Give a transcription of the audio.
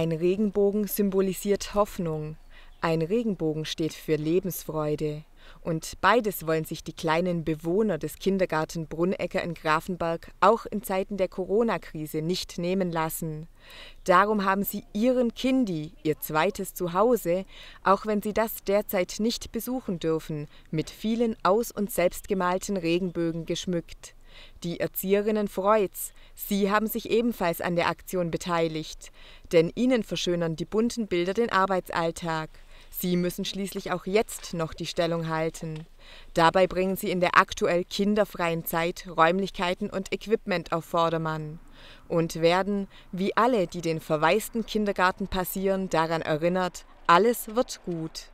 Ein Regenbogen symbolisiert Hoffnung, ein Regenbogen steht für Lebensfreude. Und beides wollen sich die kleinen Bewohner des Kindergarten Brunnecker in Grafenberg auch in Zeiten der Corona-Krise nicht nehmen lassen. Darum haben sie ihren Kindi, ihr zweites Zuhause, auch wenn sie das derzeit nicht besuchen dürfen, mit vielen aus- und selbstgemalten Regenbögen geschmückt. Die Erzieherinnen freut's. Sie haben sich ebenfalls an der Aktion beteiligt. Denn ihnen verschönern die bunten Bilder den Arbeitsalltag. Sie müssen schließlich auch jetzt noch die Stellung halten. Dabei bringen sie in der aktuell kinderfreien Zeit Räumlichkeiten und Equipment auf Vordermann und werden, wie alle, die den verwaisten Kindergarten passieren, daran erinnert, alles wird gut.